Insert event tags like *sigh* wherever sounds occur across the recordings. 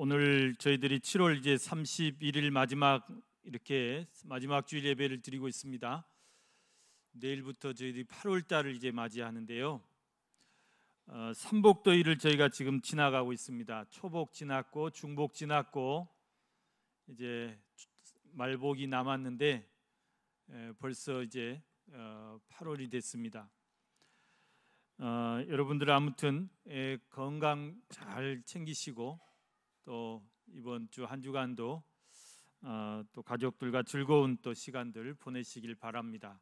오늘 저희들이 7월 이제 31일 마지막 이렇게 마지막 주일 예배를 드리고 있습니다. 내일부터 저희들이 8월 달을 이제 맞이하는데요. 어, 삼복도일을 저희가 지금 지나가고 있습니다. 초복 지났고 중복 지났고 이제 말복이 남았는데 에, 벌써 이제 어, 8월이 됐습니다. 어, 여러분들 아무튼 에, 건강 잘 챙기시고 또 이번 주 한 주간도 어, 또 가족들과 즐거운 또 시간들 보내시길 바랍니다.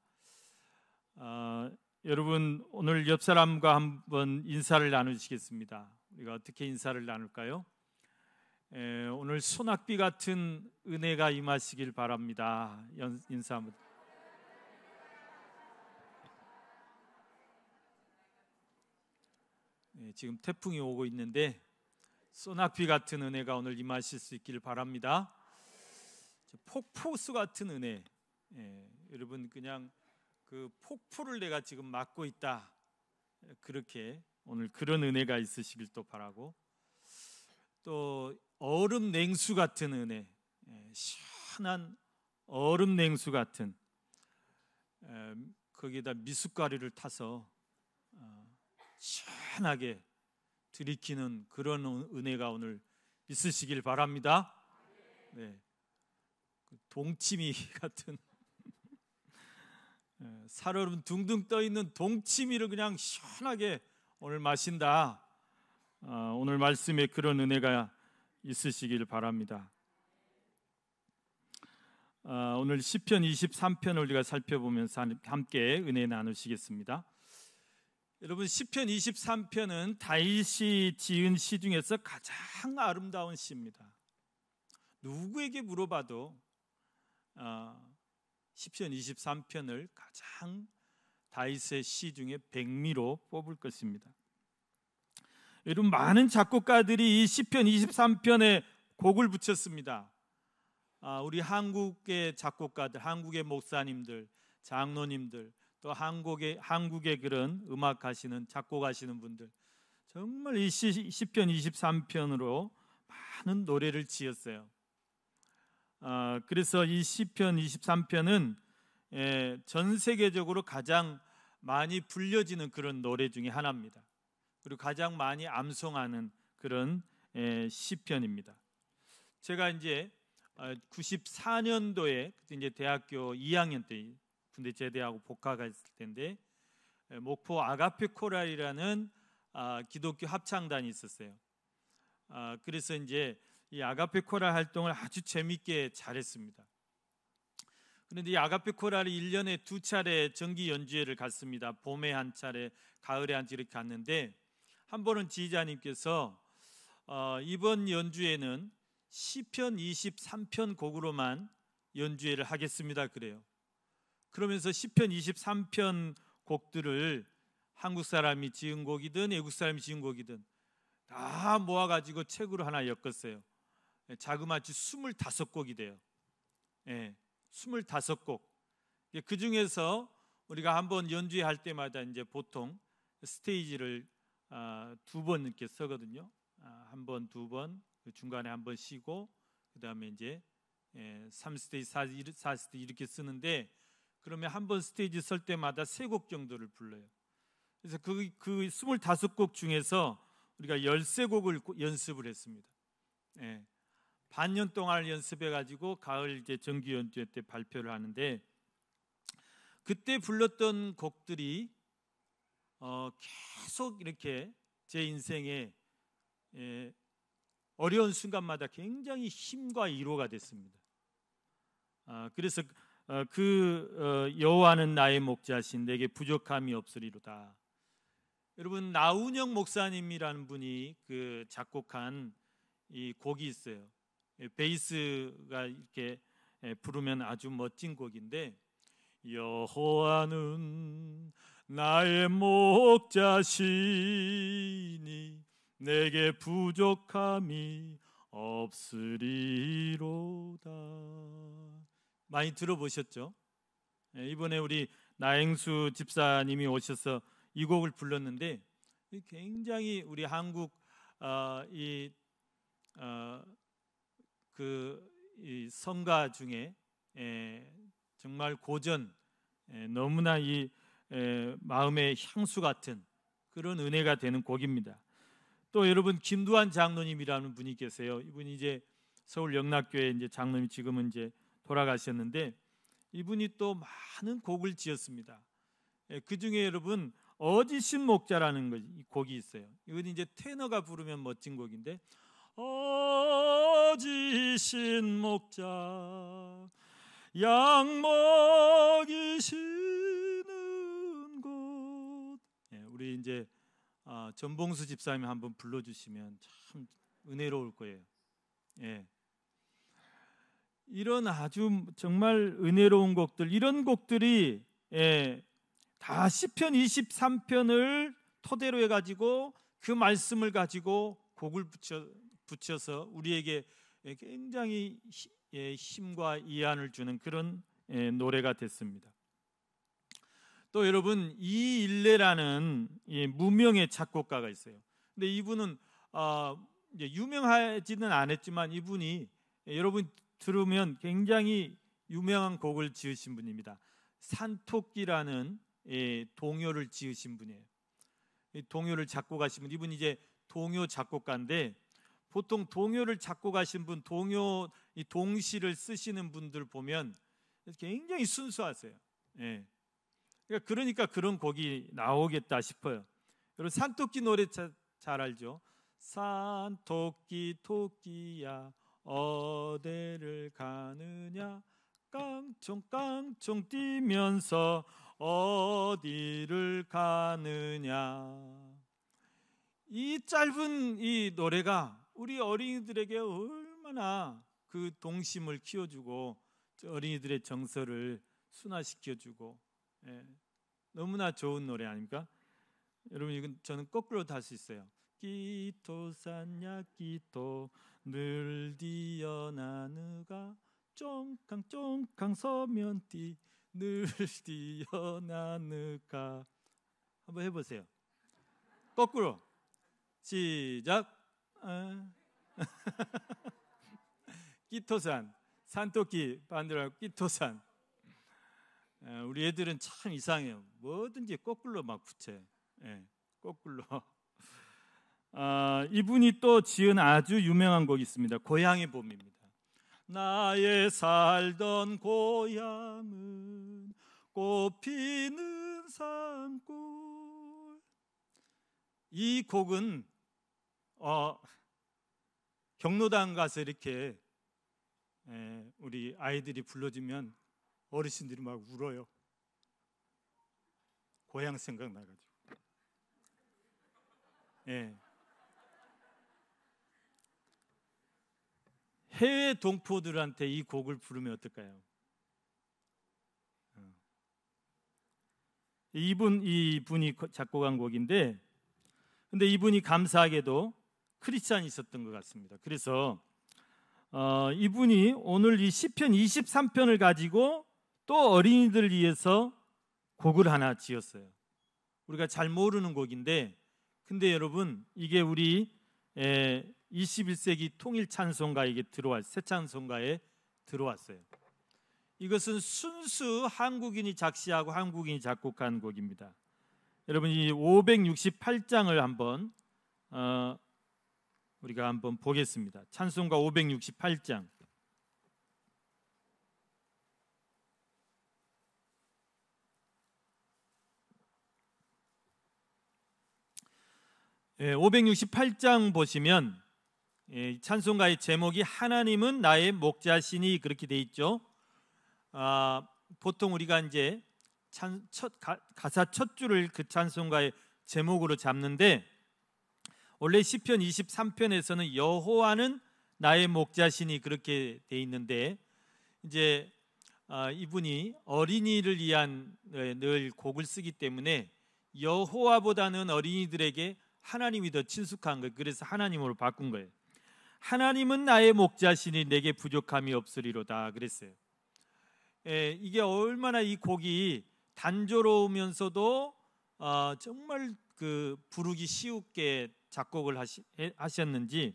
어, 여러분 오늘 옆 사람과 한번 인사를 나누시겠습니다. 우리가 어떻게 인사를 나눌까요? 에, 오늘 소낙비 같은 은혜가 임하시길 바랍니다. 연, 인사 한번. 네, 지금 태풍이 오고 있는데 소나귀 같은 은혜가 오늘 임하실 수 있기를 바랍니다. 폭포수 같은 은혜. 예, 여러분 그냥 그 폭포를 내가 지금 막고 있다. 그렇게 오늘 그런 은혜가 있으시길 또 바라고 또 얼음 냉수 같은 은혜. 예, 시원한 얼음 냉수 같은 예, 거기에다 미숫가루를 타서 어, 시원하게 들이키는 그런 은혜가 오늘 있으시길 바랍니다. 네. 그 동치미 *laughs* 같은 네, 살얼음 둥둥 떠 있는 동치미를 그냥 시원하게 오늘 마신다. 어, 오늘 말씀에 그런 은혜가 있으시길 바랍니다. 어, 오늘 시편 23편을 우리가 살펴보면서 함께 은혜 나누시겠습니다. 여러분 시편 23편은 다윗이 지은 시 중에서 가장 아름다운 시입니다. 누구에게 물어봐도 어, 시편 23편을 가장 다윗의 시 중에 백미로 뽑을 것입니다. 여러분 많은 작곡가들이 이 시편 23편에 곡을 붙였습니다. 아, 우리 한국의 작곡가들, 한국의 목사님들, 장로님들 또 한국의 한국의 그런 음악 하시는 작곡 하시는 분들 정말 이 시, 시편 23편으로 많은 노래를 지었어요. 아, 그래서 이 시편 23편은 예, 전 세계적으로 가장 많이 불려지는 그런 노래 중에 하나입니다. 그리고 가장 많이 암송하는 그런 예, 시편입니다. 제가 이제 94년도에 아, 이제 대학교 2학년 때 군대 제대하고 복학했을 텐데 예, 목포 아가페 코랄이라는 아, 기독교 합창단이 있었어요. 아, 그래서 이제 이 아가페 코랄 활동을 아주 재밌게 잘했습니다. 그런데 이 아가페 코랄이 1년에 두 차례 정기 연주회를 갔습니다. 봄에 한 차례, 가을에 한 차례 갔는데 한 번은 지휘자님께서 어, 이번 연주회는 시편 23편 곡으로만 연주회를 하겠습니다. 그래요. 그러면서 시편 23편 곡들을 한국 사람이 지은 곡이든 외국 사람이 지은 곡이든 다 모아 가지고 책으로 하나 엮었어요. 예, 자그마치 25곡이 돼요. 예. 25곡. 그 중에서 우리가 한번 연주할 때마다 이제 보통 스테이지를 아, 두번 이렇게 서거든요. 아, 한 번, 두 번, 그 중간에 한번 쉬고 그 다음에 이제 3스테이지, 예, 4스테이지 이렇게 쓰는데 그러면 한 번 스테이지 설 때마다 세 곡 정도를 불러요. 그래서 그, 그 25곡 중에서 우리가 13곡을 연습을 했습니다. 예. 반년 동안 연습해가지고 가을 이제 정기 연주회 때 발표를 하는데 그때 불렀던 곡들이 어, 계속 이렇게 제 인생에 예, 어려운 순간마다 굉장히 힘과 위로가 됐습니다. 아, 그래서 어, 그 어, 여호와는 나의 목자신 내게 부족함이 없으리로다. 여러분 나운영 목사님이라는 분이 그 작곡한 이 곡이 있어요. 예, 베이스가 이렇게 예, 부르면 아주 멋진 곡인데 여호와는 나의 목자시니 내게 부족함이 없으리로다. 많이 들어보셨죠? 예, 이번에 우리 나행수 집사님이 오셔서 이 곡을 불렀는데 굉장히 우리 한국 어, 이, 어, 그, 이 성가 중에 에, 예, 정말 고전 에, 예, 너무나 이 에, 마음의 향수 같은 그런 은혜가 되는 곡입니다. 또 여러분 김두한 장로님이라는 분이 계세요. 이분이 제 서울 영락교회 이제 장로님 지금은 이제 돌아가셨는데 이분이 또 많은 곡을 지었습니다. 예, 그 중에 여러분 어디신 목자라는 곡이 있어요. 이건 이제 테너가 부르면 멋진 곡인데 어지신 목자 양 먹이시는 곳 예, 우리 이제 아, 전봉수 집사님 한번 불러주시면 참 은혜로울 거예요. 예. 이런 아주 정말 은혜로운 곡들 이런 곡들이 예, 다 시편 23편을 토대로 해 가지고 그 말씀을 가지고 곡을 붙여 붙여서 우리에게 굉장히 예, 힘과 이안을 주는 그런 예, 노래가 됐습니다. 또 여러분 이 일레라는 예, 무명의 작곡가가 있어요. 근데 이분은 어, 유명하지는 않았지만 이분이 여러분 들으면 굉장히 유명한 곡을 지으신 분입니다. 산토끼라는 예, 동요를 지으신 분이에요. 동요를 작곡하신 분 이분 이제 동요 작곡가인데 보통 동요를 작곡하신 분 동요 이 동시를 쓰시는 분들 보면 굉장히 순수하세요. 예. 그러니까, 그러니까 그런 곡이 나오겠다 싶어요. 여러분 산토끼 노래 잘, 잘 알죠? 산토끼 토끼야 어디를 가느냐 깡총 깡총 뛰면서 어디를 가느냐 이 짧은 이 노래가 우리 어린이들에게 얼마나 그 동심을 키워주고 어린이들의 정서를 순화시켜주고 예, 너무나 좋은 노래 아닙니까? 여러분 이건 저는 거꾸로 다할수 있어요. 기토산야 기토 늘 뛰어나누가 쫑캉 쫑캉 서면띠 늘 뛰어나누가 한번 해보세요. 거꾸로 시작. 아. *laughs* 끼토산 산토끼 반대로 끼토산. 아, 우리 애들은 참 이상해요. 뭐든지 거꾸로 막 붙여. 예, 거꾸로. 아, 이분이 또 지은 아주 유명한 곡이 있습니다. 고향의 봄입니다. 나의 살던 고향은 꽃피는 산골. 이 곡은 어, 경로당 가서 이렇게 에, 예, 우리 아이들이 불러주면 어르신들이 막 울어요. 고향 생각 나가지고. 예. 해외 동포들한테 이 곡을 부르면 어떨까요? 어. 이분 이분이 작곡한 곡인데 근데 이분이 감사하게도 크리스찬이 있었던 것 같습니다. 그래서 어, 이분이 오늘 이 시편 23편을 가지고 또어린이들 위해서 곡을 하나 지었어요. 우리가 잘 모르는 곡인데 근데 여러분 이게 우리 에, 21세기 통일 찬송가에게 들어왔 새 찬송가에 들어왔어요. 이것은 순수 한국인이 작시하고 한국인이 작곡한 곡입니다. 여러분 이 568장을 한번 어, 우리가 한번 보겠습니다. 찬송가 568장. 568장 예, 보시면 예, 찬송가의 제목이 하나님은 나의 목자시니 그렇게 돼 있죠. 아, 보통 우리가 이제 찬, 첫, 가, 사첫 줄을 그 찬송가의 제목으로 잡는데 원래 시편 23편에서는 여호와는 나의 목자시니 그렇게 돼 있는데 이제 아, 이분이 어린이를 위한 네, 늘 곡을 쓰기 때문에 여호와보다는 어린이들에게 하나님이 더 친숙한 거예요. 그래서 하나님으로 바꾼 거예요. 하나님은 나의 목자시니 내게 부족함이 없으리로다 그랬어요. 에, 예, 이게 얼마나 이 곡이 단조로우면서도 어, 정말 그 부르기 쉬우게 작곡을 하시, 하셨는지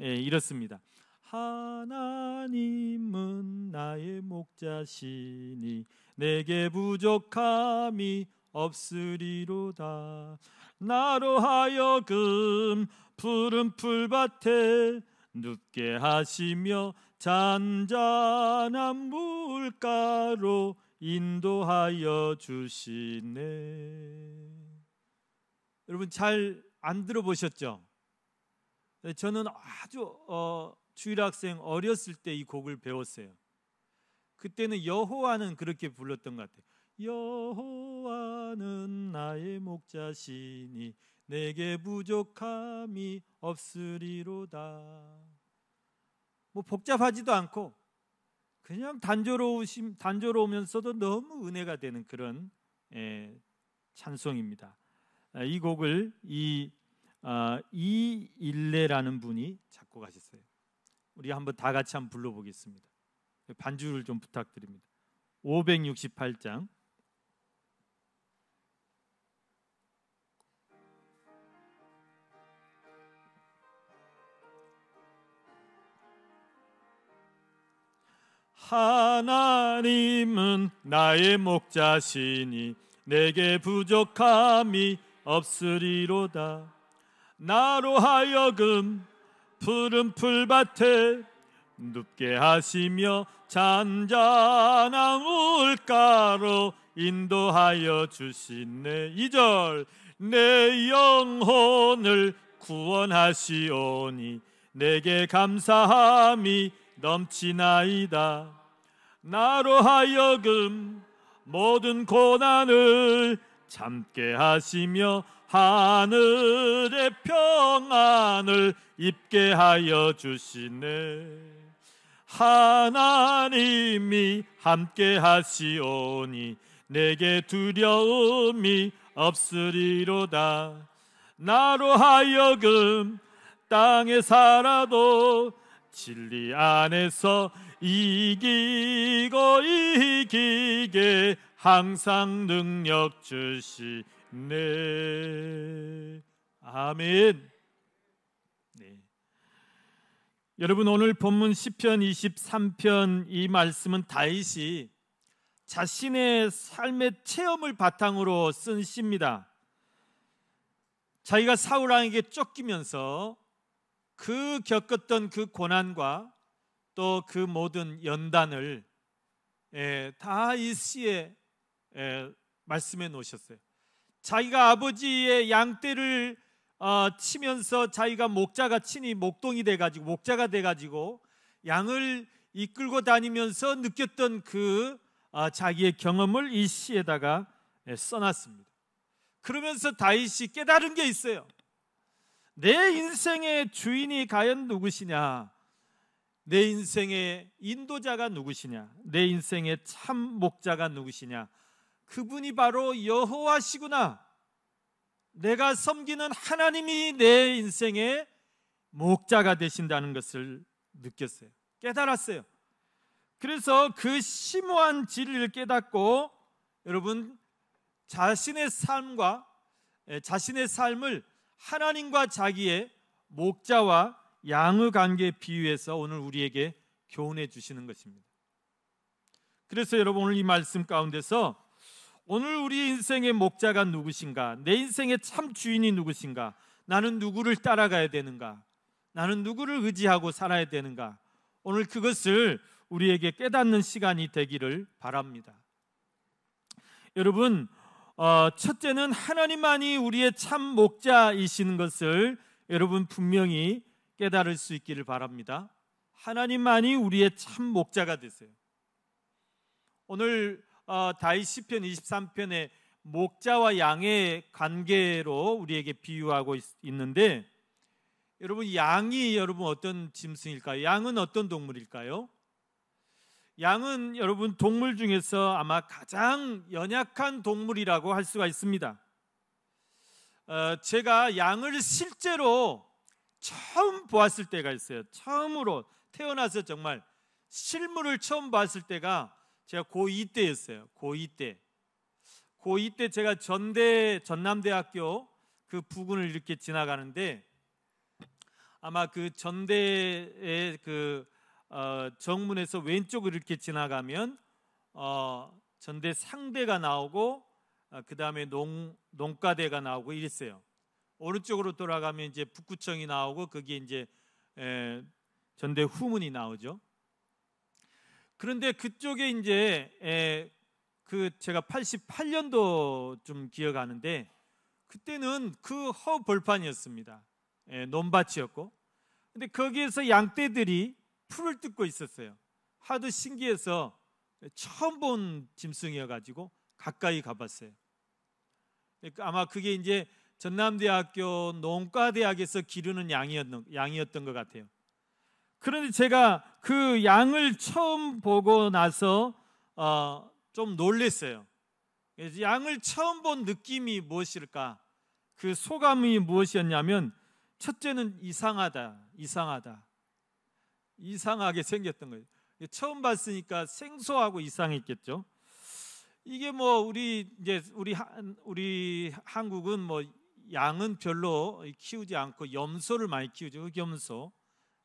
예, 이렇습니다. 하나님은 나의 목자시니 내게 부족함이 없으리로다 나로 하여금 푸른 풀밭에 눕게 하시며 잔잔한 물가로 인도하여 주시네. 여러분 잘 안 들어보셨죠? 네, 저는 아주 어, 주일학생 어렸을 때 이 곡을 배웠어요. 그때는 여호와는 그렇게 불렀던 것 같아요. 여호와는 나의 목자시니 내게 부족함이 없으리로다. 뭐 복잡하지도 않고 그냥 단조로우심 단조로우면서도 너무 은혜가 되는 그런 에, 예, 찬송입니다. 아, 이 곡을 이 아, 이일레라는 분이 작곡하셨어요. 우리 한번 다 같이 한번 불러보겠습니다. 반주를 좀 부탁드립니다. 568장 하나님은 나의 목자시니 내게 부족함이 없으리로다. 나로 하여금 푸른 풀밭에 눕게 하시며 잔잔한 물가로 인도하여 주시네. 2절 내 영혼을 구원하시오니 내게 감사함이 넘치나이다. 나로 하여금 모든 고난을 참게 하시며 하늘의 평안을 입게 하여 주시네 하나님이 함께 하시오니 내게 두려움이 없으리로다 나로 하여금 땅에 살아도 진리 안에서 이기고 이기게 항상 능력 주시네. 아멘. 네. 여러분 오늘 본문 시편 23편 이 말씀은 다윗이 자신의 삶의 체험을 바탕으로 쓴 시입니다. 자기가 사울 왕에게 쫓기면서 그 겪었던 그 고난과 또그 모든 연단을 예, 다이 씨에 예, 말씀해 놓으셨어요. 자기가 아버지의 양떼를 어, 치면서 자기가 목자가 치니 목동이 돼가지고 목자가 돼가지고 양을 이끌고 다니면서 느꼈던 그 어, 자기의 경험을 이 시에다가 예, 써놨습니다. 그러면서 다윗이 깨달은 게 있어요. 내 인생의 주인이 과연 누구시냐? 내 인생의 인도자가 누구시냐? 내 인생의 참 목자가 누구시냐? 그분이 바로 여호와시구나. 내가 섬기는 하나님이 내 인생의 목자가 되신다는 것을 느꼈어요. 깨달았어요. 그래서 그 심오한 진리를 깨닫고 여러분 자신의 삶과 자신의 삶을 하나님과 자기의 목자와 양의 관계 비유에서 오늘 우리에게 교훈해 주시는 것입니다. 그래서 여러분 오늘 이 말씀 가운데서 오늘 우리 인생의 목자가 누구신가? 내 인생의 참 주인이 누구신가? 나는 누구를 따라가야 되는가? 나는 누구를 의지하고 살아야 되는가? 오늘 그것을 우리에게 깨닫는 시간이 되기를 바랍니다. 여러분, 어, 첫째는 하나님만이 우리의 참 목자이신 것을 여러분 분명히 깨달을 수 있기를 바랍니다. 하나님만이 우리의 참 목자가 되세요. 오늘 어, 다윗 시편 23편에 목자와 양의 관계로 우리에게 비유하고 있, 있는데 여러분 양이 여러분 어떤 짐승일까요? 양은 어떤 동물일까요? 양은 여러분 동물 중에서 아마 가장 연약한 동물이라고 할 수가 있습니다. 어, 제가 양을 실제로 처음 보았을 때가 있어요. 처음으로 태어나서 정말 실물을 처음 봤을 때가 제가 고2 때였어요. 고2 때. 고2 때 제가 전대 전남대학교 그 부근을 이렇게 지나가는데 아마 그 전대의 그 어, 정문에서 왼쪽을 이렇게 지나가면 어, 전대 상대가 나오고 어, 그 다음에 농 농가대가 나오고 이랬어요. 오른쪽으로 돌아가면 이제 북구청이 나오고 거기에 이제 에, 전대 후문이 나오죠. 그런데 그쪽에 이제 에, 그 제가 88년도 좀 기억하는데 그때는 그 허벌판이었습니다. 에, 논밭이었고, 근데 거기에서 양떼들이 풀을 뜯고 있었어요. 하도 신기해서 처음 본 짐승이어가지고 가까이 가봤어요. 그러니까 아마 그게 이제 전남대학교 농과대학에서 기르는 양이었던, 양이었던 것 같아요. 그런데 제가 그 양을 처음 보고 나서 어, 좀 놀랐어요. 양을 처음 본 느낌이 무엇일까? 그 소감이 무엇이었냐면 첫째는 이상하다, 이상하다, 이상하게 생겼던 거예요. 처음 봤으니까 생소하고 이상했겠죠. 이게 뭐 우리 이제 우리 한, 우리 한국은 뭐 양은 별로 키우지 않고 염소를 많이 키우죠. 흑염소.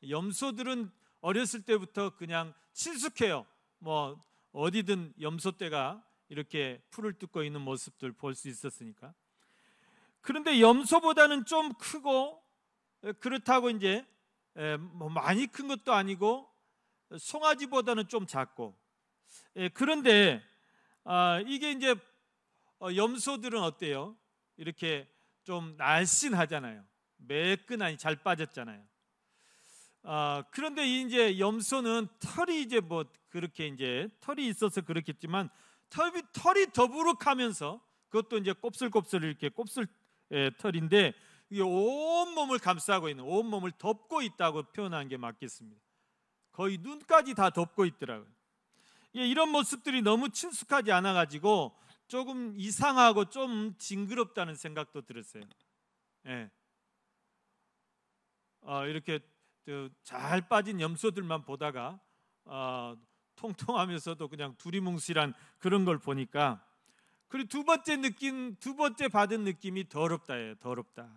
염소들은 어렸을 때부터 그냥 친숙해요. 뭐 어디든 염소 떼가 이렇게 풀을 뜯고 있는 모습들 볼 수 있었으니까. 그런데 염소보다는 좀 크고 그렇다고 이제 뭐 많이 큰 것도 아니고 송아지보다는 좀 작고 그런데 아, 이게 이제 어, 염소들은 어때요? 이렇게 좀 날씬하잖아요. 매끈하니 잘 빠졌잖아요. 아, 그런데 이제 염소는 털이 이제 뭐 그렇게 이제 털이 있어서 그렇겠지만 털이 털이 더부룩하면서 그것도 이제 곱슬곱슬 이렇게 곱슬 예, 털인데 온 몸을 감싸고 있는 온 몸을 덮고 있다고 표현한 게 맞겠습니다. 거의 눈까지 다 덮고 있더라고요. 예, 이런 모습들이 너무 친숙하지 않아가지고 조금 이상하고 좀 징그럽다는 생각도 들었어요. 예. 어, 이렇게 잘 빠진 염소들만 보다가 어, 통통하면서도 그냥 두리뭉실한 그런 걸 보니까 그리고 두 번째 느낌 두 번째 받은 느낌이 더럽다예요 더럽다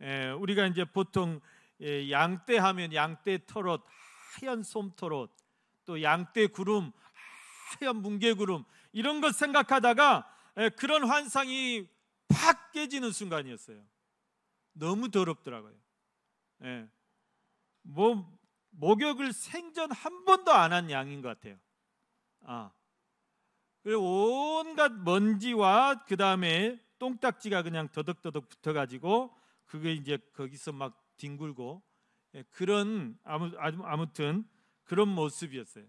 예, 우리가 이제 보통 예, 양떼 하면 양떼 털옷 하얀 솜털옷 또 양떼 구름 하얀 뭉게구름 이런 것 생각하다가 예, 그런 환상이 팍 깨지는 순간이었어요. 너무 더럽더라고요. 예. 뭐 목욕을 생전 한 번도 안 한 양인 것 같아요. 아. 그리고 온갖 먼지와 그 다음에 똥딱지가 그냥 더덕더덕 붙어가지고 그게 이제 거기서 막 뒹굴고 예, 그런 아무, 아무튼 그런 모습이었어요.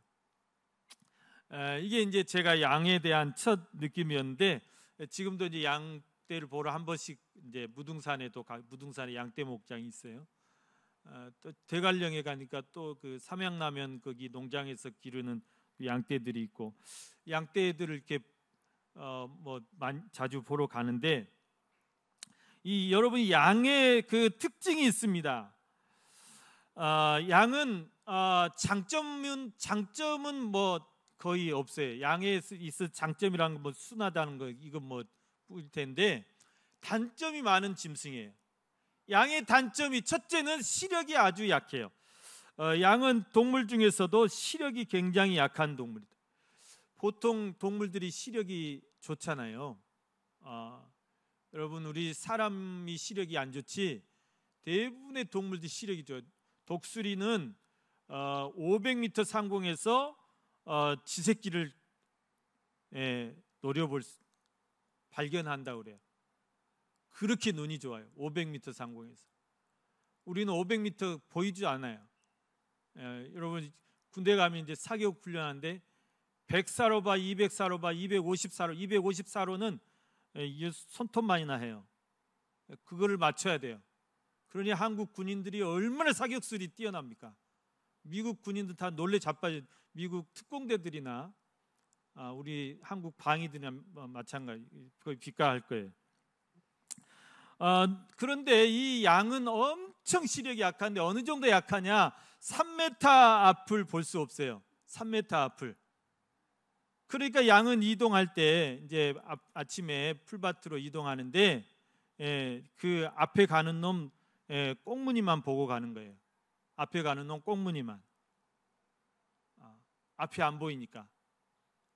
이게 이제 제가 양에 대한 첫 느낌이었는데 지금도 이제 양떼를 보러 한 번씩 이제 무등산에도 무등산에 양떼 목장이 있어요. 또 대관령에 가니까 또 그 삼양라면 거기 농장에서 기르는 그 양떼들이 있고 양떼들을 이렇게 어뭐 자주 보러 가는데 이 여러분 양의 그 특징이 있습니다. 어, 양은 어, 장점은 장점은 뭐 거의 없어요. 양에 있어 장점이란건뭐 순하다는 거 이건 뭐 뿌일 텐데 단점이 많은 짐승이에요. 양의 단점이 첫째는 시력이 아주 약해요. 어, 양은 동물 중에서도 시력이 굉장히 약한 동물이다. 보통 동물들이 시력이 좋잖아요. 어, 여러분 우리 사람이 시력이 안 좋지 대부분의 동물들이 시력이 좋아요. 독수리는 어, 500m 상공에서 어, 지새끼를 예, 노려볼 발견한다 그래요. 그렇게 눈이 좋아요. 500m 상공에서. 우리는 500m 보이지 않아요. 예, 여러분 군대 가면 이제 사격 훈련하는데 104로바, 204로바, 254로, 254로는 예, 손톱만이나 해요. 그거를 맞춰야 돼요. 그러니 한국 군인들이 얼마나 사격술이 뛰어납니까? 미국 군인들 다 놀래 자빠져. 미국 특공대들이나 아, 우리 한국 방위들이나 마찬가지 거의 비과할 거예요. 아, 그런데 이 양은 엄청 시력이 약한데 어느 정도 약하냐? 3m 앞을 볼 수 없어요. 3m 앞을. 그러니까 양은 이동할 때 이제 아, 침에 풀밭으로 이동하는데 예, 그 앞에 가는 놈 예, 꽁무니만 보고 가는 거예요. 앞에 가는 놈 꽁무니만. 앞이 안 보이니까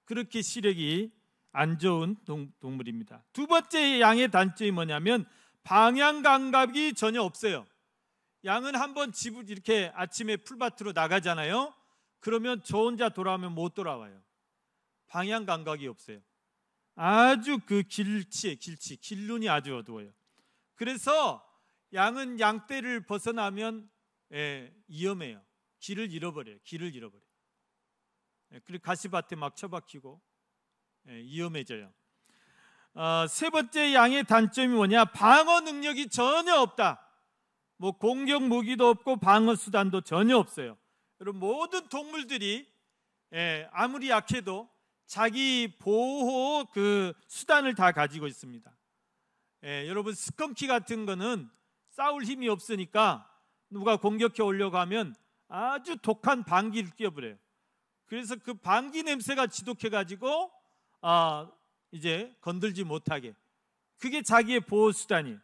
그렇게 시력이 안 좋은 동, 동물입니다. 두 번째 양의 단점이 뭐냐면 방향 감각이 전혀 없어요. 양은 한번 집을 이렇게 아침에 풀밭으로 나가잖아요. 그러면 저 혼자 돌아오면 못 돌아와요. 방향 감각이 없어요. 아주 그 길치에 길치, 길눈이 아주 어두워요. 그래서 양은 양떼를 벗어나면 예, 위험해요. 길을 잃어버려요. 길을 잃어버려요. 예, 그리고 가시밭에 막 처박히고 예, 위험해져요. 어, 세 번째 양의 단점이 뭐냐? 방어 능력이 전혀 없다. 뭐 공격 무기도 없고 방어 수단도 전혀 없어요. 여러분 모든 동물들이 예, 아무리 약해도 자기 보호 그 수단을 다 가지고 있습니다. 여러분 스컹키 같은 거는 싸울 힘이 없으니까 누가 공격해 올려고 하면 아주 독한 방귀를 뀌어버려요. 그래서 그 방귀 냄새가 지독해 가지고 아 이제 건들지 못하게 그게 자기의 보호 수단이.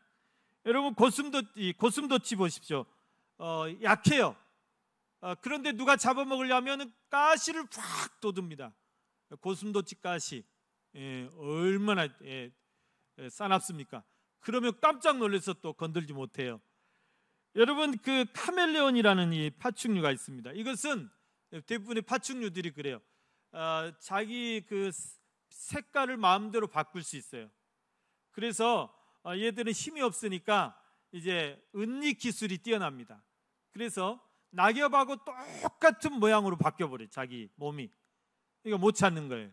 여러분 고슴도 고슴도치 보십시오. 어, 약해요. 어, 그런데 누가 잡아먹으려면 가시를 확 돋읍니다. 고슴도치 가시 예, 얼마나 예, 예, 싸납습니까? 그러면 깜짝 놀라서 또 건들지 못해요. 여러분 그 카멜레온이라는 이 파충류가 있습니다. 이것은 예, 대부분의 파충류들이 그래요. 어, 자기 그 색깔을 마음대로 바꿀 수 있어요. 그래서 어, 얘들은 힘이 없으니까 이제 은닉 기술이 뛰어납니다. 그래서 낙엽하고 똑같은 모양으로 바뀌어버려 요 자기 몸이. 이거 못 찾는 거예요.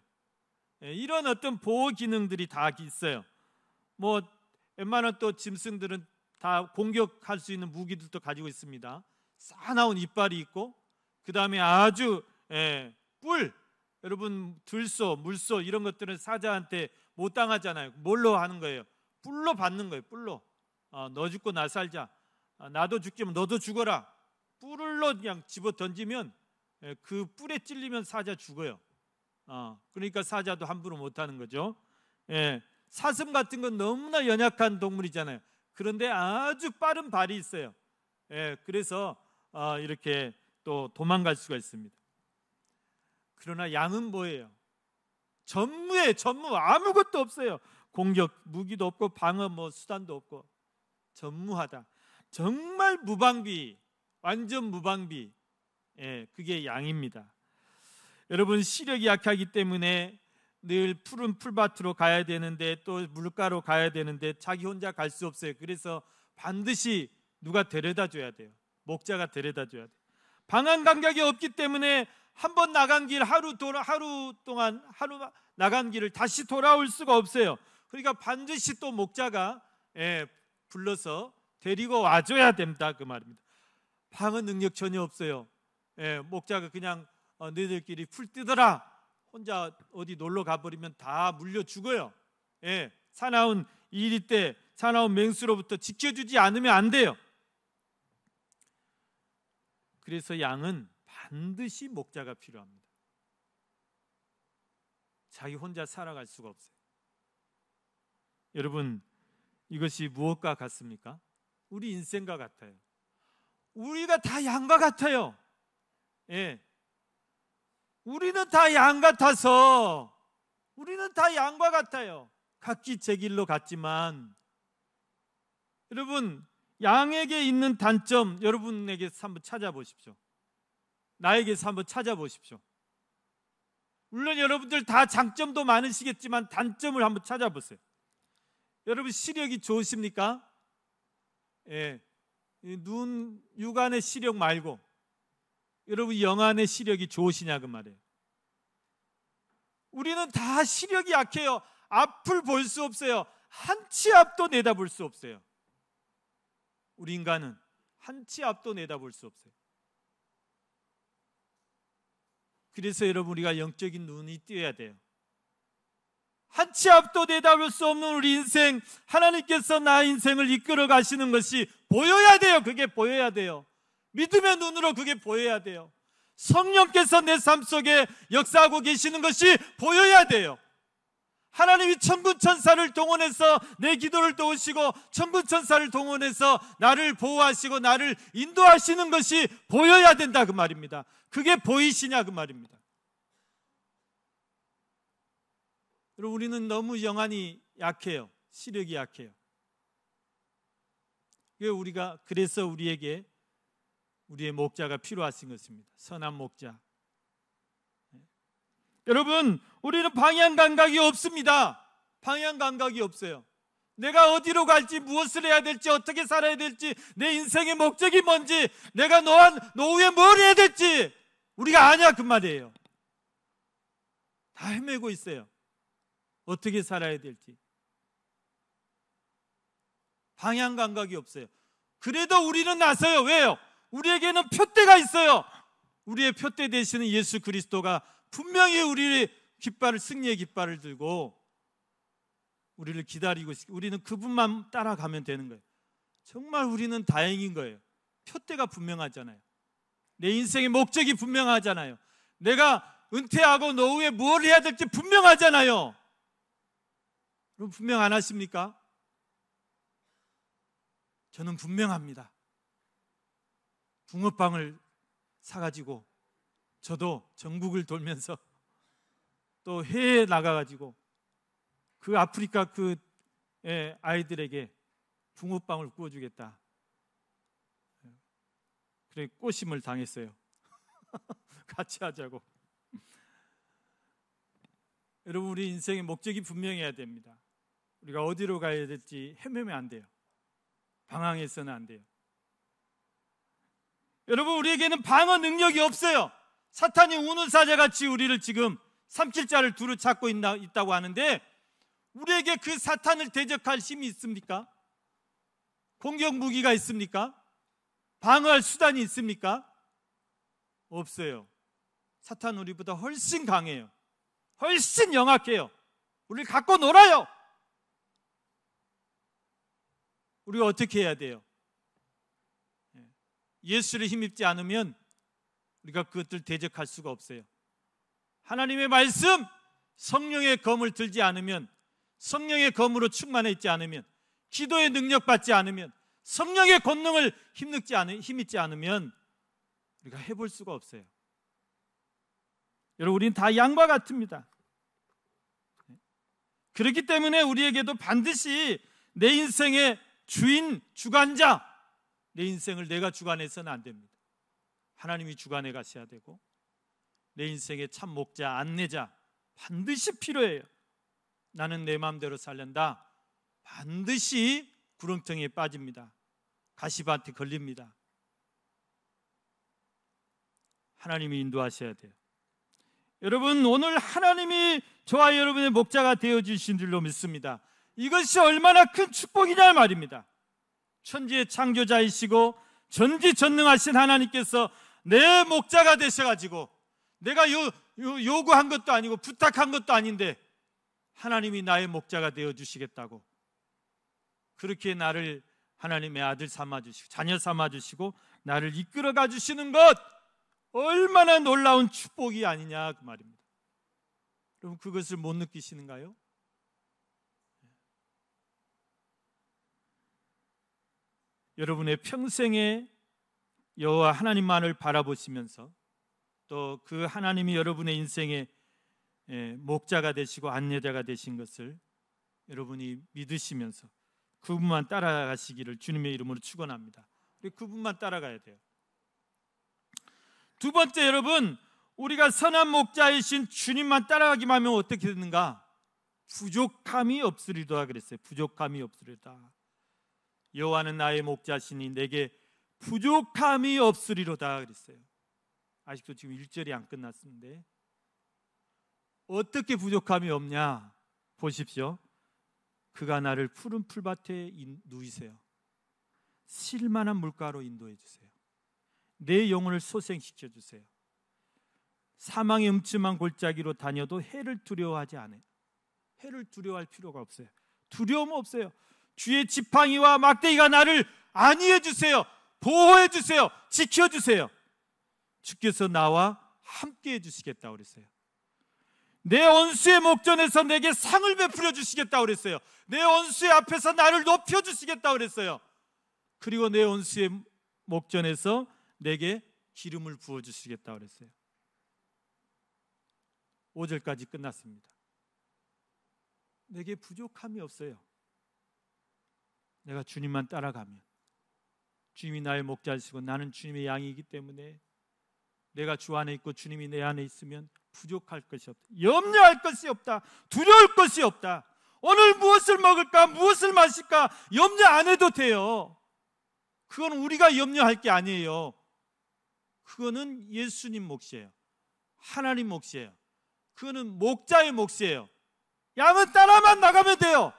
예, 이런 어떤 보호 기능들이 다 있어요. 뭐 웬만한 또 짐승들은 다 공격할 수 있는 무기들도 가지고 있습니다. 싸나운 이빨이 있고 그 다음에 아주 예, 뿔 여러분 들소 물소 이런 것들은 사자한테 못 당하잖아요. 뭘로 하는 거예요? 뿔로 받는 거예요. 뿔로 어, 너 죽고 나 살자. 아, 나도 죽지만 너도 죽어라. 뿔로 을 그냥 집어 던지면 예, 그 뿔에 찔리면 사자 죽어요. 어, 그러니까 사자도 함부로 못 하는 거죠. 예, 사슴 같은 건 너무나 연약한 동물이잖아요. 그런데 아주 빠른 발이 있어요. 예, 그래서 아, 이렇게 또 도망갈 수가 있습니다. 그러나 양은 뭐예요? 전무에 전무 아무것도 없어요. 공격 무기도 없고 방어 뭐 수단도 없고 전무하다. 정말 무방비, 완전 무방비. 예, 그게 양입니다. 여러분 시력이 약하기 때문에 늘 푸른 풀밭으로 가야 되는데 또 물가로 가야 되는데 자기 혼자 갈 수 없어요. 그래서 반드시 누가 데려다 줘야 돼요. 목자가 데려다 줘야 돼요. 방한 간격이 없기 때문에 한 번 나간 길 하루 돌아 하루 동안 하루 나간 길을 다시 돌아올 수가 없어요. 그러니까 반드시 또 목자가 예, 불러서 데리고 와줘야 됩니다. 그 말입니다. 방은 능력 전혀 없어요. 예, 목자가 그냥 어, 너희들끼리 풀뜨더라 혼자 어디 놀러 가버리면 다 물려 죽어요. 예, 사나운 이리 때 사나운 맹수로부터 지켜주지 않으면 안 돼요. 그래서 양은 반드시 목자가 필요합니다. 자기 혼자 살아갈 수가 없어요. 여러분, 이것이 무엇과 같습니까? 우리 인생과 같아요. 우리가 다 양과 같아요. 예. 우리는 다 양 같아서 우리는 다 양과 같아요. 각기 제 길로 갔지만 여러분 양에게 있는 단점 여러분에게 서 한번 찾아보십시오. 나에게서 한번 찾아보십시오. 물론 여러분들 다 장점도 많으시겠지만 단점을 한번 찾아보세요. 여러분 시력이 좋으십니까? 예. 눈, 육안의 시력 말고 여러분 영안의 시력이 좋으시냐 그 말이에요. 우리는 다 시력이 약해요. 앞을 볼 수 없어요. 한 치 앞도 내다볼 수 없어요. 우리 인간은 한치 앞도 내다볼 수 없어요. 그래서 여러분 우리가 영적인 눈이 띄어야 돼요. 한치 앞도 내다볼 수 없는 우리 인생 하나님께서 나 인생을 이끌어 가시는 것이 보여야 돼요. 그게 보여야 돼요. 믿음의 눈으로 그게 보여야 돼요. 성령께서 내 삶 속에 역사하고 계시는 것이 보여야 돼요. 하나님이 천군 천사를 동원해서 내 기도를 도우시고 천군 천사를 동원해서 나를 보호하시고 나를 인도하시는 것이 보여야 된다 그 말입니다. 그게 보이시냐 그 말입니다. 여러분 우리는 너무 영안이 약해요. 시력이 약해요. 그 우리가 그래서 우리에게 우리의 목자가 필요하신 것입니다. 선한 목자. 네. 여러분 우리는 방향 감각이 없습니다. 방향 감각이 없어요. 내가 어디로 갈지 무엇을 해야 될지 어떻게 살아야 될지 내 인생의 목적이 뭔지 내가 노한 노후에 뭘 해야 될지 우리가 아냐 그 말이에요. 다 헤매고 있어요. 어떻게 살아야 될지 방향 감각이 없어요. 그래도 우리는 나서요. 왜요? 우리에게는 표대가 있어요. 우리의 표대 되시는 예수 그리스도가 분명히 우리를 깃발을 승리의 깃발을 들고 우리를 기다리고 있, 우리는 그분만 따라가면 되는 거예요. 정말 우리는 다행인 거예요. 표대가 분명하잖아요. 내 인생의 목적이 분명하잖아요. 내가 은퇴하고 노후에 무엇 해야 될지 분명하잖아요. 그럼 분명 안 하십니까? 저는 분명합니다. 붕어빵을 사가지고 저도 전국을 돌면서 또 해외에 나가가지고 그 아프리카 그 예, 아이들에게 붕어빵을 구워주겠다. 그래 꼬심을 당했어요. *laughs* 같이 하자고. *laughs* 여러분 우리 인생의 목적이 분명해야 됩니다. 우리가 어디로 가야 될지 헤매면 안 돼요. 방황해서는 안 돼요. 여러분 우리에게는 방어 능력이 없어요. 사탄이 우는 사자같이 우리를 지금 삼킬자를 두루 찾고 있나, 있다고 하는데 우리에게 그 사탄을 대적할 힘이 있습니까? 공격 무기가 있습니까? 방어할 수단이 있습니까? 없어요. 사탄 우리보다 훨씬 강해요. 훨씬 영악해요. 우리 갖고 놀아요. 우리가 어떻게 해야 돼요? 예. 예수를 힘입지 않으면 우리가 그것들 대적할 수가 없어요. 하나님의 말씀, 성령의 검을 들지 않으면, 성령의 검으로 충만해 있지 않으면, 기도의 능력 받지 않으면, 성령의 권능을 힘있지 않으면, 지 않으면 우리가 해볼 수가 없어요. 여러분, 우리는 다 양과 같습니다. 그렇기 때문에 우리에게도 반드시 내 인생의 주인, 주관자, 내 인생을 내가 주관해서는 안 됩니다. 하나님이 주관해 가셔야 되고, 내 인생의 참 목자 안내자 반드시 필요해요. 나는 내 마음대로 살란다 반드시 구렁텅이에 빠집니다. 가시밭에 걸립니다. 하나님이 인도하셔야 돼요. 여러분 오늘 하나님이 저와 여러분의 목자가 되어 주신 줄로 믿습니다. 이것이 얼마나 큰 축복이냐 말입니다. 천지의 창조자이시고 전지전능하신 하나님께서 내 목자가 되셔 가지고 내가 요, 요, 요구한 것도 아니고 부탁한 것도 아닌데 하나님이 나의 목자가 되어 주시겠다고 그렇게 나를 하나님의 아들 삼아 주시고 자녀 삼아 주시고 나를 이끌어 가 주시는 것 얼마나 놀라운 축복이 아니냐 그 말입니다. 여러분 그것을 못 느끼시는가요? 여러분의 평생에 여호와 하나님만을 바라보시면서 또그 하나님이 여러분의 인생의 예, 목자가 되시고 안내자가 되신 것을 여러분이 믿으시면서 그분만 따라가시기를 주님의 이름으로 축원합니다. 그분만 따라가야 돼요. 두 번째 여러분 우리가 선한 목자이신 주님만 따라가기만 하면 어떻게 되는가? 부족함이 없으리다 그랬어요. 부족함이 없으리다. 여호와는 나의 목자시니 내게 부족함이 없으리로다 그랬어요. 아직도 지금 일절이안 끝났는데 어떻게 부족함이 없냐 보십시오. 그가 나를 푸른 풀밭에 누이세요. 실만한 물가로 인도해 주세요. 내 영혼을 소생시켜 주세요. 사망의 음침한 골짜기로 다녀도 해를 두려워하지 않아요. 해를 두려워할 필요가 없어요. 두려움 없어요. 주의 지팡이와 막대기가 나를 안위해 주세요. 보호해 주세요. 지켜 주세요. 주께서 나와 함께 해주시겠다 그랬어요. 내 원수의 목전에서 내게 상을 베풀어 주시겠다 그랬어요. 내 원수의 앞에서 나를 높여 주시겠다 그랬어요. 그리고 내 원수의 목전에서 내게 기름을 부어 주시겠다 그랬어요. 5절까지 끝났습니다. 내게 부족함이 없어요. 내가 주님만 따라가면 주님이 나의 목자시고 나는 주님의 양이기 때문에 내가 주 안에 있고 주님이 내 안에 있으면 부족할 것이 없다. 염려할 것이 없다. 두려울 것이 없다. 오늘 무엇을 먹을까? 무엇을 마실까? 염려 안 해도 돼요. 그건 우리가 염려할 게 아니에요. 그거는 예수님 몫이에요. 하나님 몫이에요. 그거는 목자의 몫이에요. 양은 따라만 나가면 돼요.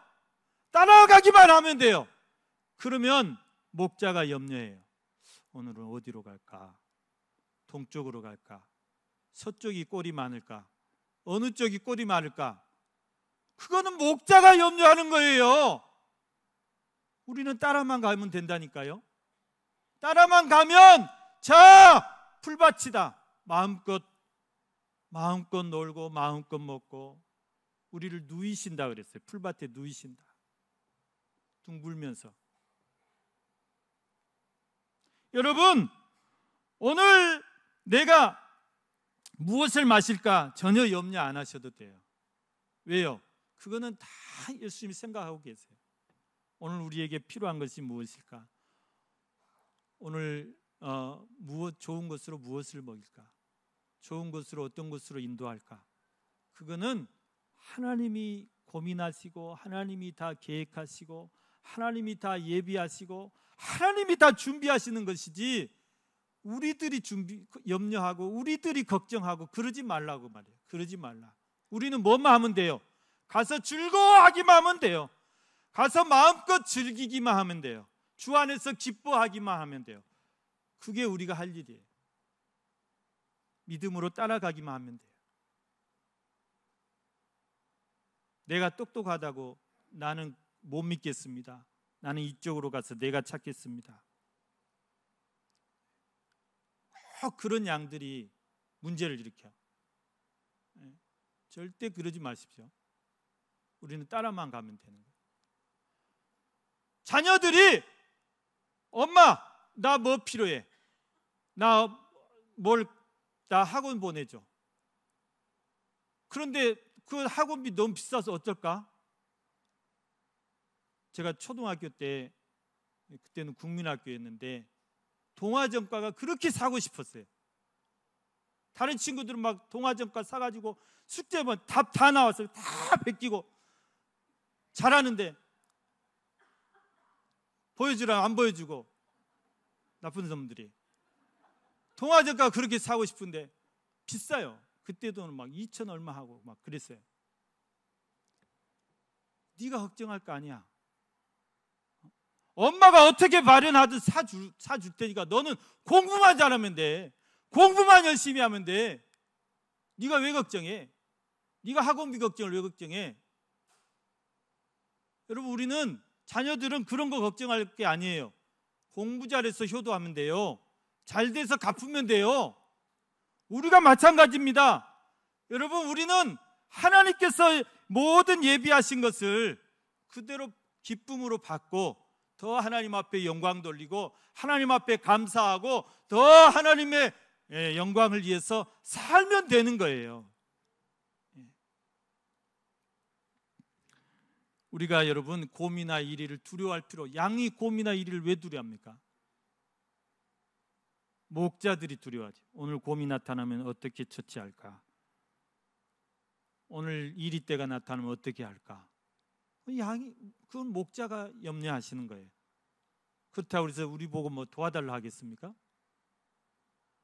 따라가기만 하면 돼요. 그러면 목자가 염려해요. 오늘은 어디로 갈까? 동쪽으로 갈까? 서쪽이 꼴이 많을까? 어느 쪽이 꼴이 많을까? 그거는 목자가 염려하는 거예요. 우리는 따라만 가면 된다니까요. 따라만 가면 자 풀밭이다. 마음껏 마음껏 놀고 마음껏 먹고 우리를 누이신다 그랬어요. 풀밭에 누이신다. 둥글면서 여러분 오늘 내가 무엇을 마실까 전혀 염려 안 하셔도 돼요. 왜요? 그거는 다 예수님이 생각하고 계세요. 오늘 우리에게 필요한 것이 무엇일까? 오늘 어, 무엇 좋은 것으로 무엇을 먹일까? 좋은 것으로 어떤 것으로 인도할까? 그거는 하나님이 고민하시고 하나님이 다 계획하시고 하나님이 다 예비하시고 하나님이 다 준비하시는 것이지 우리들이 준비 염려하고 우리들이 걱정하고 그러지 말라고 말해요. 그러지 말라. 우리는 뭐만 하면 돼요. 가서 즐거워하기만 하면 돼요. 가서 마음껏 즐기기만 하면 돼요. 주 안에서 기뻐하기만 하면 돼요. 그게 우리가 할 일이에요. 믿음으로 따라가기만 하면 돼요. 내가 똑똑하다고 나는 못 믿겠습니다. 나는 이쪽으로 가서 내가 찾겠습니다. 그런 양들이 문제를 일으켜. 예, 절대 그러지 마십시오. 우리는 따라만 가면 되는 거예요. 자녀들이 엄마 나 뭐 필요해? 나 뭘 나 학원 보내줘. 그런데 그 학원비 너무 비싸서 어쩔까? 제가 초등학교 때 그때는 국민학교였는데 동화전가가 그렇게 사고 싶었어요. 다른 친구들은 막 동화점가 사가지고 숙제본 뭐 답다 나왔어요. 다 베끼고 잘하는데 보여주라 안 보여주고 나쁜 놈들이 동화점가 그렇게 사고 싶은데 비싸요. 그때도 막 2천 얼마 하고 막 그랬어요. 네가 걱정할 거 아니야. 엄마가 어떻게 마련하든 사줄, 사줄 테니까 너는 공부만 잘하면 돼. 공부만 열심히 하면 돼. 네가 왜 걱정해? 네가 학원비 걱정을 왜 걱정해? 여러분 우리는 자녀들은 그런 거 걱정할 게 아니에요. 공부 잘해서 효도하면 돼요. 잘 돼서 갚으면 돼요. 우리가 마찬가지입니다. 여러분 우리는 하나님께서 모든 예비하신 것을 그대로 기쁨으로 받고 더 하나님 앞에 영광 돌리고 하나님 앞에 감사하고 더 하나님의 예, 영광을 위해서 살면 되는 거예요. 예. 우리가 여러분 곰이나 이리를 두려워할 필요 양이 곰이나 이리를 왜 두려합니까? 목자들이 두려워하지. 오늘 곰이 나타나면 어떻게 처치할까? 오늘 이리 때가 나타나면 어떻게 할까? 그 양이 그건 목자가 염려하시는 거예요. 그렇다고 해서 우리 보고 뭐 도와달라 하겠습니까?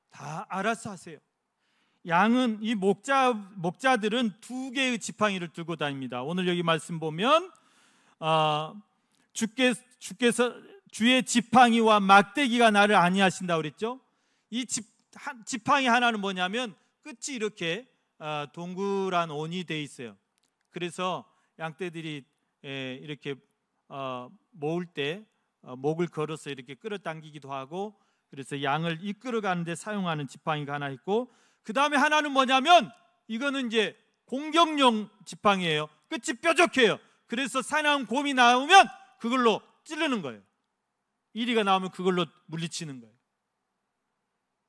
다 알아서 하세요. 양은 이 목자 목자들은 두 개의 지팡이를 들고 다닙니다. 오늘 여기 말씀 보면 아 주께 주께서 주의 지팡이와 막대기가 나를 안니하신다 그랬죠. 이 집, 한, 지팡이 하나는 뭐냐면 끝이 이렇게 아, 동그란 온이 돼 있어요. 그래서 양떼들이 예, 이렇게 어, 모을 때 어, 목을 걸어서 이렇게 끌어당기기도 하고 그래서 양을 이끌어 가는데 사용하는 지팡이가 하나 있고 그 다음에 하나는 뭐냐면 이거는 이제 공격용 지팡이에요. 끝이 뾰족해요. 그래서 사나운 곰이 나오면 그걸로 찌르는 거예요. 이리가 나오면 그걸로 물리치는 거예요.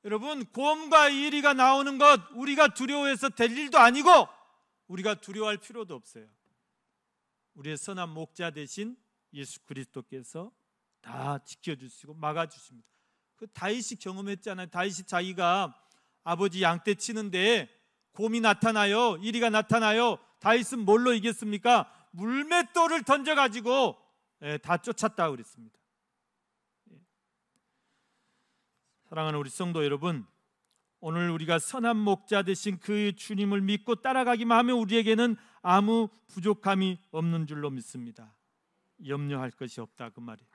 여러분 곰과 이리가 나오는 것 우리가 두려워해서 될 일도 아니고 우리가 두려워할 필요도 없어요. 우리의 선한 목자 대신 예수 그리스도께서 다 지켜주시고 막아주십니다. 그 다윗이 경험했잖아요. 다윗이 자기가 아버지 양떼 치는데 곰이 나타나요. 이리가 나타나요. 다윗은 뭘로 이겼습니까? 물맷돌을 던져가지고 예, 다 쫓았다 그랬습니다. 예. 사랑하는 우리 성도 여러분, 오늘 우리가 선한 목자 되신 그 주님을 믿고 따라가기만 하면 우리에게는 아무 부족함이 없는 줄로 믿습니다. 염려할 것이 없다 그 말이에요.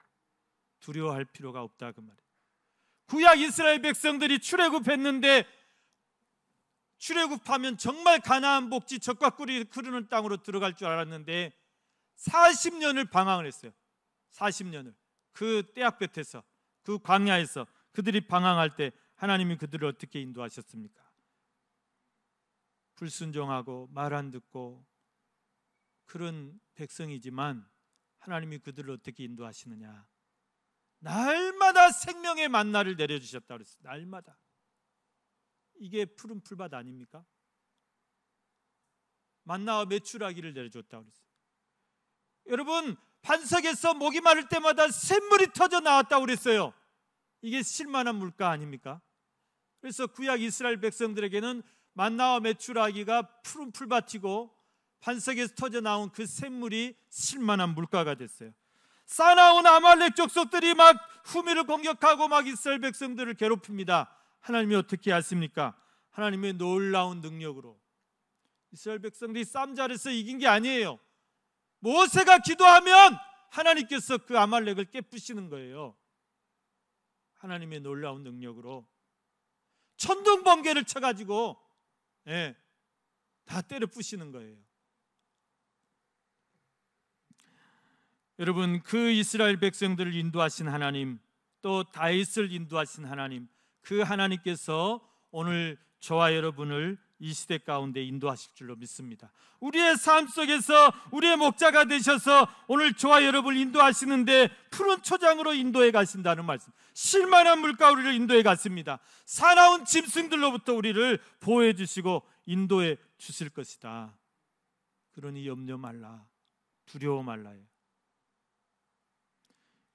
두려워할 필요가 없다 그 말이에요. 구약 이스라엘 백성들이 출애굽했는데 출애굽하면 정말 가나안 복지 적과 꿀이 흐르는 땅으로 들어갈 줄 알았는데 40년을 방황을 했어요. 40년을 그 때악 볕에서 그 광야에서 그들이 방황할 때 하나님이 그들을 어떻게 인도하셨습니까? 불순종하고 말 안 듣고 그런 백성이지만 하나님이 그들을 어떻게 인도하시느냐? 날마다 생명의 만나를 내려주셨다 그랬어요. 날마다. 이게 푸른 풀밭 아닙니까? 만나와 매출하기를 내려줬다 그랬어요. 여러분 반석에서 목이 마를 때마다 샘물이 터져 나왔다 그랬어요. 이게 실만한 물가 아닙니까? 그래서 구약 이스라엘 백성들에게는 만나와 매출하기가 푸른 풀밭이고 반석에서 터져 나온 그 샘물이 실만한 물가가 됐어요. 싸나온 아말렉 족속들이 막 후미를 공격하고 막 이스라엘 백성들을 괴롭힙니다. 하나님이 어떻게 하십니까? 하나님의 놀라운 능력으로 이스라엘 백성들이 쌈잘해서 이긴 게 아니에요. 모세가 기도하면 하나님께서 그 아말렉을 깨부시는 거예요. 하나님의 놀라운 능력으로 천둥 번개를 쳐가지고 예, 다 때려 부시는 거예요. 여러분 그 이스라엘 백성들을 인도하신 하나님 또 다윗을 인도하신 하나님 그 하나님께서 오늘 저와 여러분을 이 시대 가운데 인도하실 줄로 믿습니다. 우리의 삶 속에서 우리의 목자가 되셔서 오늘 저와 여러분을 인도하시는데 푸른 초장으로 인도해 가신다는 말씀. 실만한 물가우리를 인도해 갔습니다. 사나운 짐승들로부터 우리를 보호해 주시고 인도해 주실 것이다. 그러니 염려 말라. 두려워 말라요.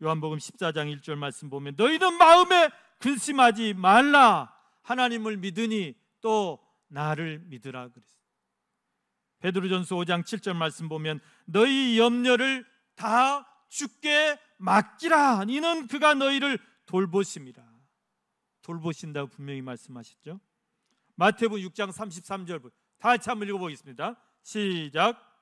요한복음 14장 1절 말씀 보면 너희는 마음에 근심하지 말라 하나님을 믿으니 또 나를 믿으라 그랬어요. 베드로전서 5장 7절 말씀 보면 너희 염려를 다 주께 맡기라 이는 그가 너희를 돌보심이라. 돌보신다고 분명히 말씀하셨죠. 마태복음 6장 33절 다 같이 한번 읽어보겠습니다. 시작.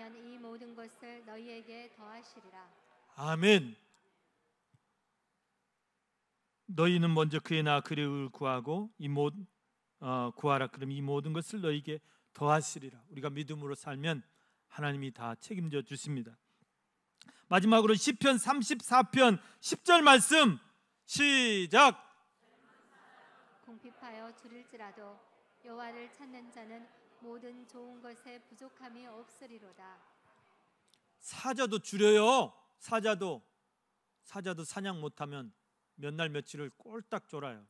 하면 이 모든 것을 너희에게 더하시리라. 아멘. 너희는 먼저 그의 나 그리움을 구하고 이 모, 어, 구하라 그럼 이 모든 것을 너희에게 더하시리라. 우리가 믿음으로 살면 하나님이 다 책임져 주십니다. 마지막으로 시편 34편 10절 말씀 시작 공핍하여 줄일지라도 여호와를 찾는 자는 모든 좋은 것에 부족함이 없으리로다. 사자도 줄여요. 사자도 사자도 사냥 못하면 몇 날 며칠을 꼴딱 졸아요.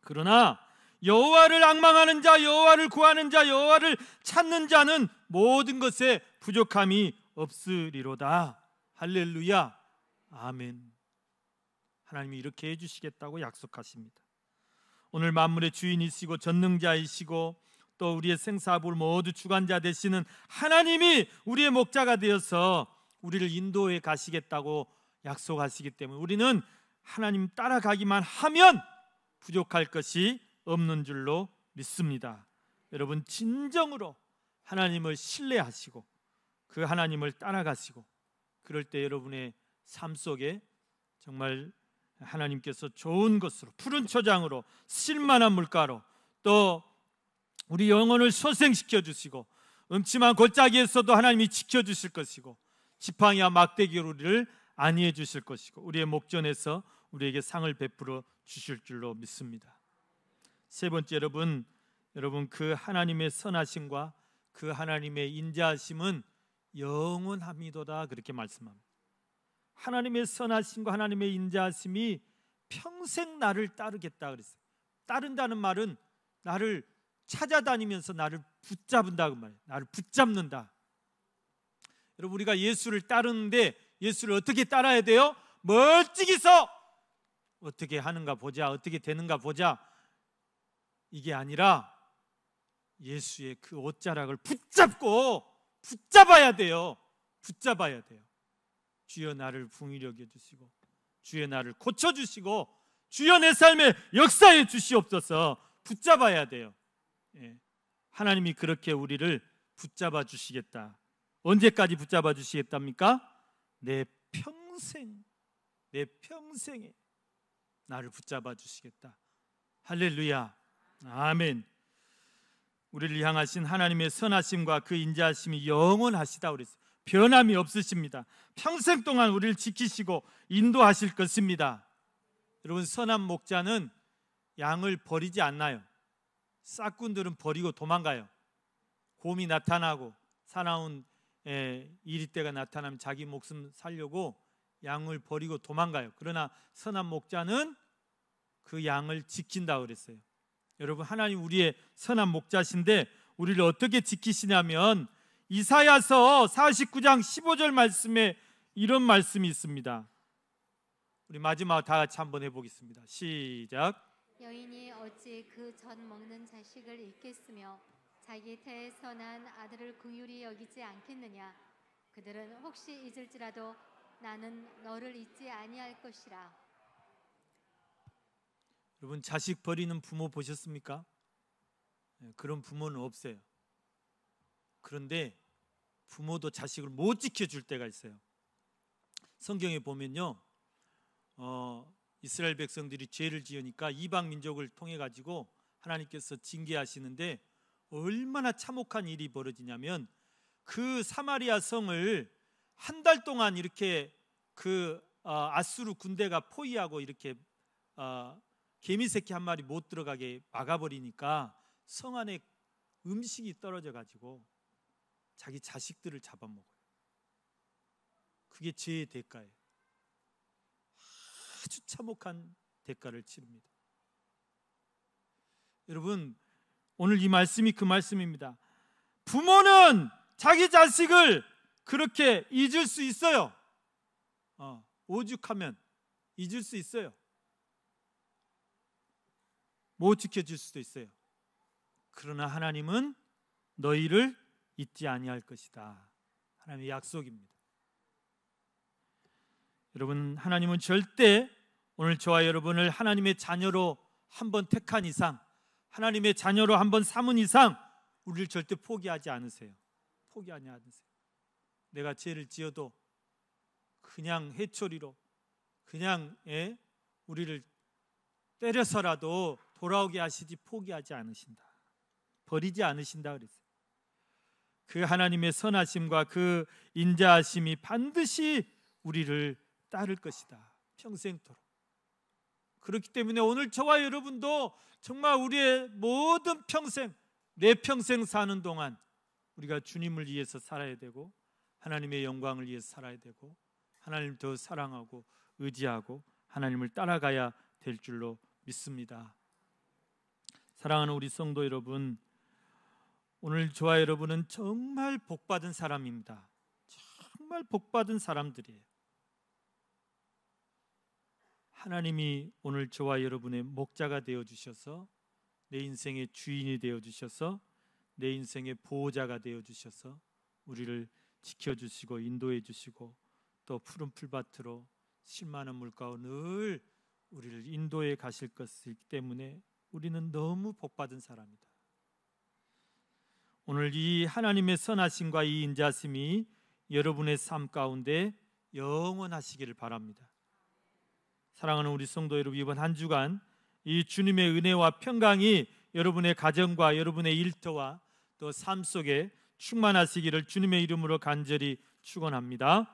그러나 여호와를 악망하는 자, 여호와를 구하는 자, 여호와를 찾는 자는 모든 것에 부족함이 없으리로다. 할렐루야. 아멘. 하나님이 이렇게 해 주시겠다고 약속하십니다. 오늘 만물의 주인이시고 전능자이시고 또 우리의 생사업을 모두 주관자 되시는 하나님이 우리의 목자가 되어서 우리를 인도해 가시겠다고 약속하시기 때문에 우리는 하나님 따라가기만 하면 부족할 것이 없는 줄로 믿습니다. 여러분 진정으로 하나님을 신뢰하시고 그 하나님을 따라가시고 그럴 때 여러분의 삶 속에 정말 하나님께서 좋은 것으로 푸른 초장으로 실만한 물가로 또 우리 영혼을 소생시켜 주시고 음침한 골짜기에서도 하나님이 지켜 주실 것이고 지팡이와 막대기로 우리를 안위해 주실 것이고 우리의 목전에서 우리에게 상을 베풀어 주실 줄로 믿습니다. 세 번째 여러분, 여러분 그 하나님의 선하심과 그 하나님의 인자하심은 영원함이도다 그렇게 말씀합니다. 하나님의 선하심과 하나님의 인자하심이 평생 나를 따르겠다 그랬어요. 따른다는 말은 나를 찾아다니면서 나를 붙잡는다 그말 나를 붙잡는다. 여러분 우리가 예수를 따르는데 예수를 어떻게 따라야 돼요? 멀찍이서 어떻게 하는가 보자. 어떻게 되는가 보자. 이게 아니라 예수의 그 옷자락을 붙잡고 붙잡아야 돼요. 붙잡아야 돼요. 주여 나를 풍요히 여 주시고 주의 나를 고쳐 주시고 주여 내 삶에 역사해 주시옵소서. 붙잡아야 돼요. 예. 하나님이 그렇게 우리를 붙잡아 주시겠다. 언제까지 붙잡아 주시겠답니까? 내 평생 내 평생에 나를 붙잡아 주시겠다. 할렐루야. 아멘. 우리를 향하신 하나님의 선하심과 그 인자하심이 영원하시다 그랬어요. 변함이 없으십니다. 평생 동안 우리를 지키시고 인도하실 것입니다. 여러분 선한 목자는 양을 버리지 않나요? 싹꾼들은 버리고 도망가요. 곰이 나타나고 사나운 에, 예, 이리때가 나타나면 자기 목숨 살려고 양을 버리고 도망가요. 그러나 선한 목자는 그 양을 지킨다 그랬어요. 여러분 하나님 우리의 선한 목자신데 우리를 어떻게 지키시냐면 이사야서 49장 15절 말씀에 이런 말씀이 있습니다. 우리 마지막 다 같이 한번 해보겠습니다. 시작. 여인이 어찌 그 전 먹는 자식을 잊겠으며 자기 태에서 난 아들을 긍휼히 여기지 않겠느냐 그들은 혹시 잊을지라도 나는 너를 잊지 아니할 것이라 여러분 자식 버리는 부모 보셨습니까? 예, 그런 부모는 없어요. 그런데 부모도 자식을 못 지켜줄 때가 있어요. 성경에 보면요, 어, 이스라엘 백성들이 죄를 지으니까 이방 민족을 통해 가지고 하나님께서 징계하시는데 얼마나 참혹한 일이 벌어지냐면 그 사마리아 성을 한 달 동안 이렇게 그 어, 아수르 군대가 포위하고 이렇게 어, 개미 새끼 한 마리 못 들어가게 막아버리니까 성 안에 음식이 떨어져 가지고 자기 자식들을 잡아먹어요. 그게 죄의 대가예요. 아주 참혹한 대가를 치릅니다. 여러분, 오늘 이 말씀이 그 말씀입니다. 부모는 자기 자식을 그렇게 잊을 수 있어요. 어, 오죽하면 잊을 수 있어요. 못 지켜줄 수도 있어요. 그러나 하나님은 너희를 잊지 아니할 것이다. 하나님의 약속입니다. 여러분, 하나님은 절대 오늘 저와 여러분을 하나님의 자녀로 한 번 택한 이상, 하나님의 자녀로 한 번 삼은 이상, 우리를 절대 포기하지 않으세요. 포기하지 않으세요. 내가 죄를 지어도 그냥 해초리로, 그냥 예? 우리를 때려서라도 돌아오게 하시지 포기하지 않으신다. 버리지 않으신다 그랬어요. 그 하나님의 선하심과 그 인자하심이 반드시 우리를 따를 것이다. 평생토록. 그렇기 때문에 오늘 저와 여러분도 정말 우리의 모든 평생, 내 평생 사는 동안 우리가 주님을 위해서 살아야 되고 하나님의 영광을 위해서 살아야 되고 하나님 더 사랑하고 의지하고 하나님을 따라가야 될 줄로 믿습니다. 사랑하는 우리 성도 여러분, 오늘 저와 여러분은 정말 복받은 사람입니다. 정말 복받은 사람들이에요. 하나님이 오늘 저와 여러분의 목자가 되어 주셔서 내 인생의 주인이 되어 주셔서 내 인생의 보호자가 되어 주셔서 우리를 지켜 주시고 인도해 주시고 또 푸른 풀밭으로 실만한 물가로 늘 우리를 인도해 가실 것이기 때문에 우리는 너무 복받은 사람이다. 오늘 이 하나님의 선하심과 이 인자심이 여러분의 삶 가운데 영원하시기를 바랍니다. 사랑하는 우리 성도 여러분 이번 한 주간 이 주님의 은혜와 평강이 여러분의 가정과 여러분의 일터와 또 삶 속에 충만하시기를 주님의 이름으로 간절히 축원합니다.